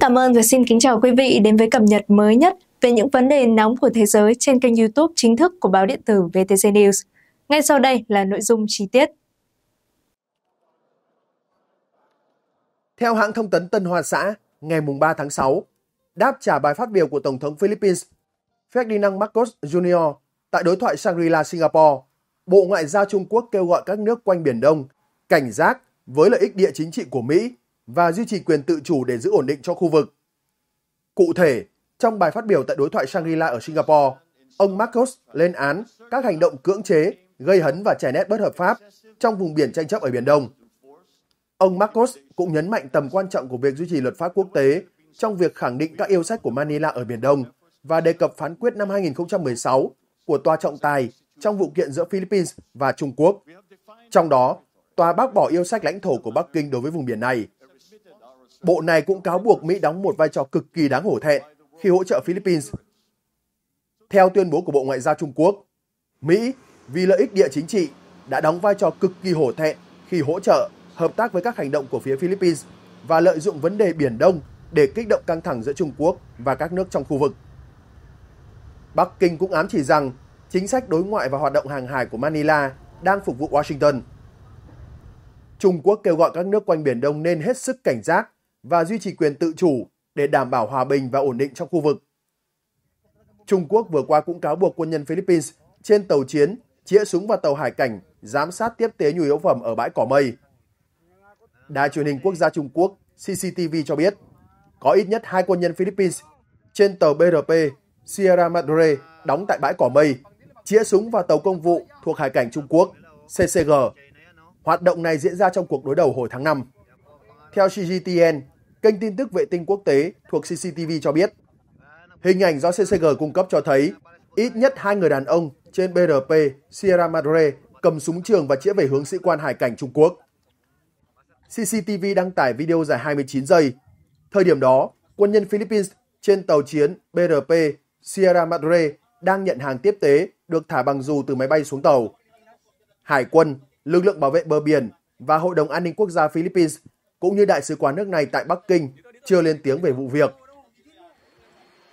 cảm ơn và xin kính chào quý vị đến với cập nhật mới nhất về những vấn đề nóng của thế giới trên kênh YouTube chính thức của báo điện tử VTC News. Ngay sau đây là nội dung chi tiết. Theo hãng thông tấn Tân Hoa Xã, ngày 3 tháng 6, đáp trả bài phát biểu của Tổng thống Philippines Ferdinand Marcos Jr. tại đối thoại Shangri-La Singapore, Bộ Ngoại giao Trung Quốc kêu gọi các nước quanh Biển Đông cảnh giác với lợi ích địa chính trị của Mỹ và duy trì quyền tự chủ để giữ ổn định cho khu vực. Cụ thể, trong bài phát biểu tại đối thoại Shangri-La ở Singapore, ông Marcos lên án các hành động cưỡng chế, gây hấn và chèn ép bất hợp pháp trong vùng biển tranh chấp ở Biển Đông. Ông Marcos cũng nhấn mạnh tầm quan trọng của việc duy trì luật pháp quốc tế trong việc khẳng định các yêu sách của Manila ở Biển Đông và đề cập phán quyết năm 2016 của Tòa trọng tài trong vụ kiện giữa Philippines và Trung Quốc. Trong đó, Tòa bác bỏ yêu sách lãnh thổ của Bắc Kinh đối với vùng biển này – Bộ này cũng cáo buộc Mỹ đóng một vai trò cực kỳ đáng hổ thẹn khi hỗ trợ Philippines. Theo tuyên bố của Bộ Ngoại giao Trung Quốc, Mỹ vì lợi ích địa chính trị đã đóng vai trò cực kỳ hổ thẹn khi hỗ trợ, hợp tác với các hành động của phía Philippines và lợi dụng vấn đề Biển Đông để kích động căng thẳng giữa Trung Quốc và các nước trong khu vực. Bắc Kinh cũng ám chỉ rằng chính sách đối ngoại và hoạt động hàng hải của Manila đang phục vụ Washington. Trung Quốc kêu gọi các nước quanh Biển Đông nên hết sức cảnh giác và duy trì quyền tự chủ để đảm bảo hòa bình và ổn định trong khu vực. Trung Quốc vừa qua cũng cáo buộc quân nhân Philippines trên tàu chiến chĩa súng vào tàu hải cảnh giám sát tiếp tế nhu yếu phẩm ở bãi cỏ mây. Đài truyền hình quốc gia Trung Quốc CCTV cho biết có ít nhất hai quân nhân Philippines trên tàu BRP Sierra Madre đóng tại bãi cỏ mây chĩa súng vào tàu công vụ thuộc hải cảnh Trung Quốc CCG. Hoạt động này diễn ra trong cuộc đối đầu hồi tháng 5. Theo CGTN, kênh tin tức vệ tinh quốc tế thuộc CCTV cho biết, hình ảnh do CCG cung cấp cho thấy ít nhất hai người đàn ông trên BRP Sierra Madre cầm súng trường và chĩa về hướng sĩ quan hải cảnh Trung Quốc. CCTV đăng tải video dài 29 giây. Thời điểm đó, quân nhân Philippines trên tàu chiến BRP Sierra Madre đang nhận hàng tiếp tế được thả bằng dù từ máy bay xuống tàu. Hải quân, lực lượng bảo vệ bờ biển và Hội đồng An ninh Quốc gia Philippines cũng như đại sứ quán nước này tại Bắc Kinh chưa lên tiếng về vụ việc.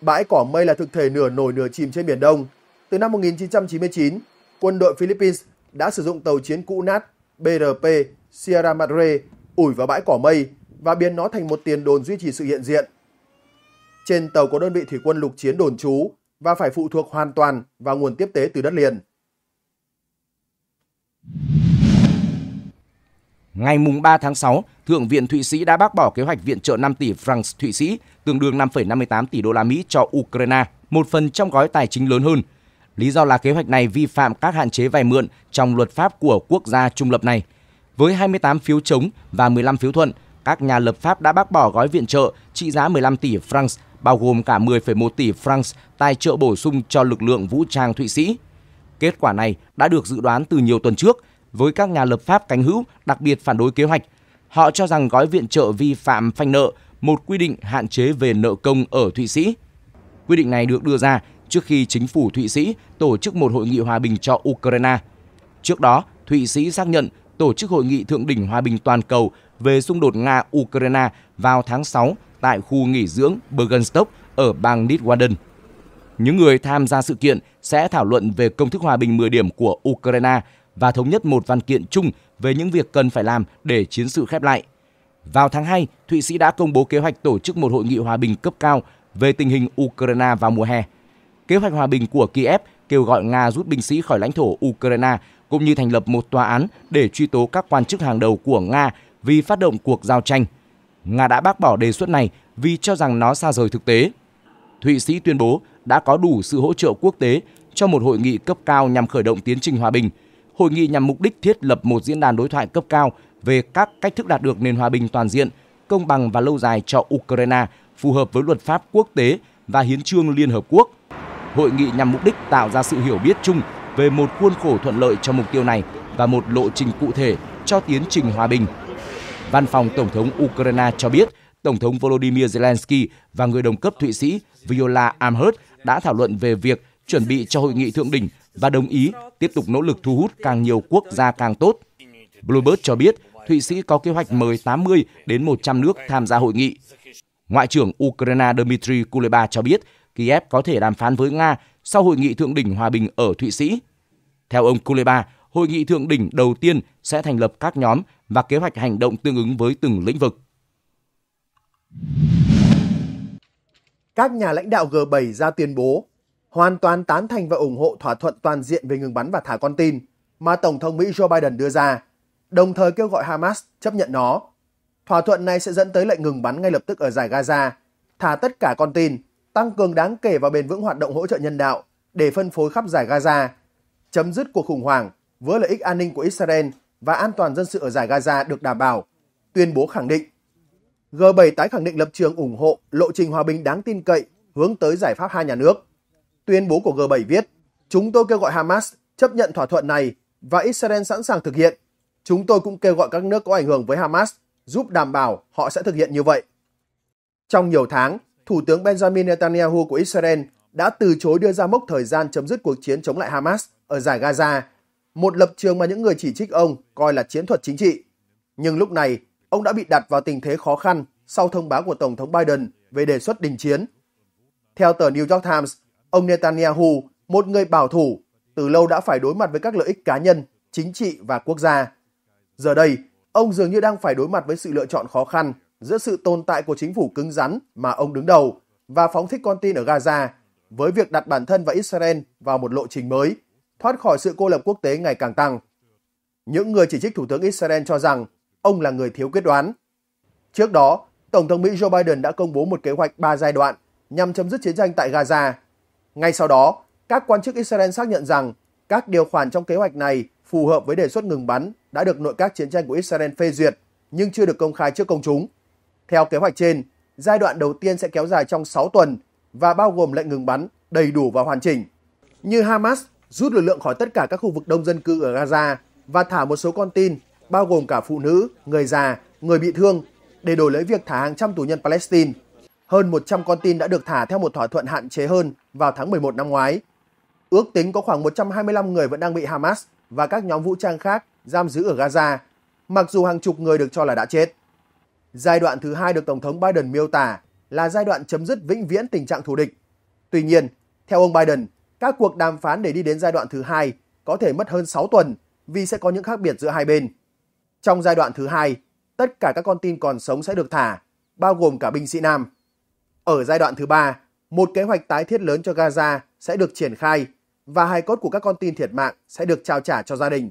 Bãi cỏ mây là thực thể nửa nổi nửa chìm trên Biển Đông. Từ năm 1999, quân đội Philippines đã sử dụng tàu chiến cũ nát BRP Sierra Madre ủi vào bãi cỏ mây và biến nó thành một tiền đồn duy trì sự hiện diện. Trên tàu có đơn vị thủy quân lục chiến đồn trú và phải phụ thuộc hoàn toàn vào nguồn tiếp tế từ đất liền. Ngày mùng 3 tháng 6, Thượng viện Thụy Sĩ đã bác bỏ kế hoạch viện trợ 5 tỷ francs Thụy Sĩ, tương đương 5,58 tỷ đô la Mỹ cho Ukraine, một phần trong gói tài chính lớn hơn. Lý do là kế hoạch này vi phạm các hạn chế vay mượn trong luật pháp của quốc gia trung lập này. Với 28 phiếu chống và 15 phiếu thuận, các nhà lập pháp đã bác bỏ gói viện trợ trị giá 15 tỷ francs, bao gồm cả 10,1 tỷ francs tài trợ bổ sung cho lực lượng vũ trang Thụy Sĩ. Kết quả này đã được dự đoán từ nhiều tuần trước với các nhà lập pháp cánh hữu đặc biệt phản đối kế hoạch. Họ cho rằng gói viện trợ vi phạm phanh nợ một quy định hạn chế về nợ công ở Thụy Sĩ. Quy định này được đưa ra trước khi chính phủ Thụy Sĩ tổ chức một hội nghị hòa bình cho Ukraine. Trước đó, Thụy Sĩ xác nhận tổ chức hội nghị thượng đỉnh hòa bình toàn cầu về xung đột Nga-Ukraine vào tháng 6 tại khu nghỉ dưỡng Bergenstock ở bang Nidwaden. Những người tham gia sự kiện sẽ thảo luận về công thức hòa bình 10 điểm của Ukraine – và thống nhất một văn kiện chung về những việc cần phải làm để chiến sự khép lại. Vào tháng 2, Thụy Sĩ đã công bố kế hoạch tổ chức một hội nghị hòa bình cấp cao về tình hình Ukraine vào mùa hè. Kế hoạch hòa bình của Kiev kêu gọi Nga rút binh sĩ khỏi lãnh thổ Ukraine cũng như thành lập một tòa án để truy tố các quan chức hàng đầu của Nga vì phát động cuộc giao tranh. Nga đã bác bỏ đề xuất này vì cho rằng nó xa rời thực tế. Thụy Sĩ tuyên bố đã có đủ sự hỗ trợ quốc tế cho một hội nghị cấp cao nhằm khởi động tiến trình hòa bình, hội nghị nhằm mục đích thiết lập một diễn đàn đối thoại cấp cao về các cách thức đạt được nền hòa bình toàn diện, công bằng và lâu dài cho Ukraine phù hợp với luật pháp quốc tế và hiến trương Liên Hợp Quốc. Hội nghị nhằm mục đích tạo ra sự hiểu biết chung về một khuôn khổ thuận lợi cho mục tiêu này và một lộ trình cụ thể cho tiến trình hòa bình. Văn phòng Tổng thống Ukraine cho biết Tổng thống Volodymyr Zelensky và người đồng cấp Thụy Sĩ Viola Amherd đã thảo luận về việc chuẩn bị cho hội nghị thượng đỉnh và đồng ý tiếp tục nỗ lực thu hút càng nhiều quốc gia càng tốt. Bloomberg cho biết Thụy Sĩ có kế hoạch mời 80 đến 100 nước tham gia hội nghị. Ngoại trưởng Ukraine Dmitry Kuleba cho biết Kiev có thể đàm phán với Nga sau hội nghị thượng đỉnh hòa bình ở Thụy Sĩ. Theo ông Kuleba, hội nghị thượng đỉnh đầu tiên sẽ thành lập các nhóm và kế hoạch hành động tương ứng với từng lĩnh vực. Các nhà lãnh đạo G7 ra tuyên bố hoàn toàn tán thành và ủng hộ thỏa thuận toàn diện về ngừng bắn và thả con tin mà Tổng thống Mỹ Joe Biden đưa ra, đồng thời kêu gọi Hamas chấp nhận nó. Thỏa thuận này sẽ dẫn tới lệnh ngừng bắn ngay lập tức ở giải Gaza, thả tất cả con tin, tăng cường đáng kể và bền vững hoạt động hỗ trợ nhân đạo để phân phối khắp giải Gaza, chấm dứt cuộc khủng hoảng với lợi ích an ninh của Israel và an toàn dân sự ở giải Gaza được đảm bảo, tuyên bố khẳng định. G7 tái khẳng định lập trường ủng hộ lộ trình hòa bình đáng tin cậy hướng tới giải pháp hai nhà nước. Tuyên bố của G7 viết, chúng tôi kêu gọi Hamas chấp nhận thỏa thuận này và Israel sẵn sàng thực hiện. Chúng tôi cũng kêu gọi các nước có ảnh hưởng với Hamas giúp đảm bảo họ sẽ thực hiện như vậy. Trong nhiều tháng, Thủ tướng Benjamin Netanyahu của Israel đã từ chối đưa ra mốc thời gian chấm dứt cuộc chiến chống lại Hamas ở giải Gaza, một lập trường mà những người chỉ trích ông coi là chiến thuật chính trị. Nhưng lúc này, ông đã bị đặt vào tình thế khó khăn sau thông báo của Tổng thống Biden về đề xuất đình chiến. Theo tờ New York Times, ông Netanyahu, một người bảo thủ, từ lâu đã phải đối mặt với các lợi ích cá nhân, chính trị và quốc gia. Giờ đây, ông dường như đang phải đối mặt với sự lựa chọn khó khăn giữa sự tồn tại của chính phủ cứng rắn mà ông đứng đầu và phóng thích con tin ở Gaza với việc đặt bản thân và Israel vào một lộ trình mới, thoát khỏi sự cô lập quốc tế ngày càng tăng. Những người chỉ trích Thủ tướng Israel cho rằng ông là người thiếu quyết đoán. Trước đó, Tổng thống Mỹ Joe Biden đã công bố một kế hoạch 3 giai đoạn nhằm chấm dứt chiến tranh tại Gaza ngay sau đó, các quan chức Israel xác nhận rằng các điều khoản trong kế hoạch này phù hợp với đề xuất ngừng bắn đã được nội các chiến tranh của Israel phê duyệt nhưng chưa được công khai trước công chúng. Theo kế hoạch trên, giai đoạn đầu tiên sẽ kéo dài trong 6 tuần và bao gồm lệnh ngừng bắn đầy đủ và hoàn chỉnh. Như Hamas rút lực lượng khỏi tất cả các khu vực đông dân cư ở Gaza và thả một số con tin, bao gồm cả phụ nữ, người già, người bị thương, để đổi lấy việc thả hàng trăm tù nhân Palestine hơn 100 con tin đã được thả theo một thỏa thuận hạn chế hơn vào tháng 11 năm ngoái. Ước tính có khoảng 125 người vẫn đang bị Hamas và các nhóm vũ trang khác giam giữ ở Gaza, mặc dù hàng chục người được cho là đã chết. Giai đoạn thứ hai được Tổng thống Biden miêu tả là giai đoạn chấm dứt vĩnh viễn tình trạng thù địch. Tuy nhiên, theo ông Biden, các cuộc đàm phán để đi đến giai đoạn thứ hai có thể mất hơn 6 tuần vì sẽ có những khác biệt giữa hai bên. Trong giai đoạn thứ hai, tất cả các con tin còn sống sẽ được thả, bao gồm cả binh sĩ nam. Ở giai đoạn thứ ba, một kế hoạch tái thiết lớn cho Gaza sẽ được triển khai và hài cốt của các con tin thiệt mạng sẽ được trao trả cho gia đình.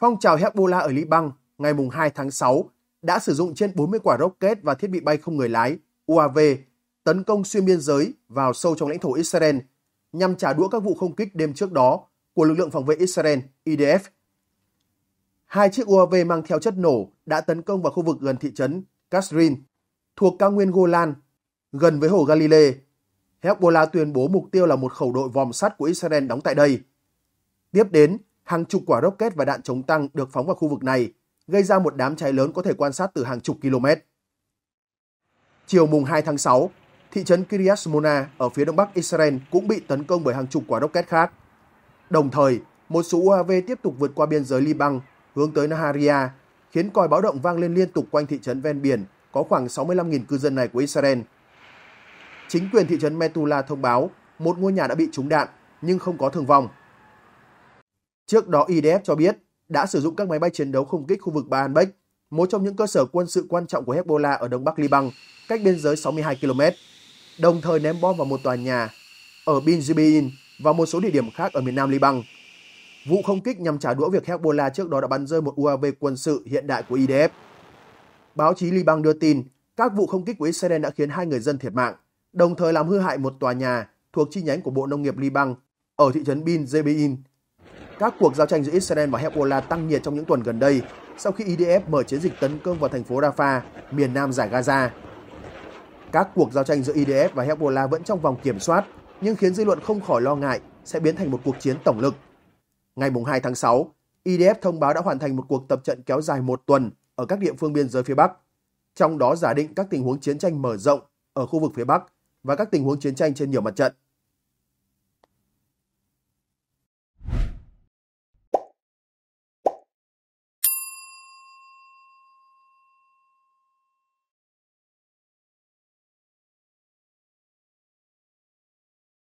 Phong trào Hezbollah ở Liban ngày 2 tháng 6 đã sử dụng trên 40 quả rocket và thiết bị bay không người lái UAV tấn công xuyên biên giới vào sâu trong lãnh thổ Israel nhằm trả đũa các vụ không kích đêm trước đó của lực lượng phòng vệ Israel IDF hai chiếc UAV mang theo chất nổ đã tấn công vào khu vực gần thị trấn Kasrin, thuộc cao nguyên Golan, gần với hồ Galilee. Hezbollah tuyên bố mục tiêu là một khẩu đội vòm sắt của Israel đóng tại đây. Tiếp đến, hàng chục quả rocket và đạn chống tăng được phóng vào khu vực này, gây ra một đám cháy lớn có thể quan sát từ hàng chục km. Chiều mùng 2 tháng 6, thị trấn Kiryat Smona ở phía đông bắc Israel cũng bị tấn công bởi hàng chục quả rocket khác. Đồng thời, một số UAV tiếp tục vượt qua biên giới Liban hướng tới Naharia, khiến còi báo động vang lên liên tục quanh thị trấn ven biển có khoảng 65.000 cư dân này của Israel. Chính quyền thị trấn Metula thông báo một ngôi nhà đã bị trúng đạn nhưng không có thương vong. Trước đó IDF cho biết đã sử dụng các máy bay chiến đấu không kích khu vực Baalbek, một trong những cơ sở quân sự quan trọng của Hezbollah ở đông bắc Liban, cách biên giới 62 km, đồng thời ném bom vào một tòa nhà ở Bin Jibin và một số địa điểm khác ở miền nam Liban Vụ không kích nhằm trả đũa việc Hezbollah trước đó đã bắn rơi một UAV quân sự hiện đại của IDF. Báo chí Liban đưa tin, các vụ không kích của Israel đã khiến hai người dân thiệt mạng, đồng thời làm hư hại một tòa nhà thuộc chi nhánh của Bộ Nông nghiệp Liban ở thị trấn Bin Zebein. Các cuộc giao tranh giữa Israel và Hezbollah tăng nhiệt trong những tuần gần đây sau khi IDF mở chiến dịch tấn công vào thành phố Rafah, miền nam giải Gaza. Các cuộc giao tranh giữa IDF và Hezbollah vẫn trong vòng kiểm soát, nhưng khiến dư luận không khỏi lo ngại sẽ biến thành một cuộc chiến tổng lực Ngày 2 tháng 6, IDF e thông báo đã hoàn thành một cuộc tập trận kéo dài một tuần ở các địa phương biên giới phía Bắc, trong đó giả định các tình huống chiến tranh mở rộng ở khu vực phía Bắc và các tình huống chiến tranh trên nhiều mặt trận.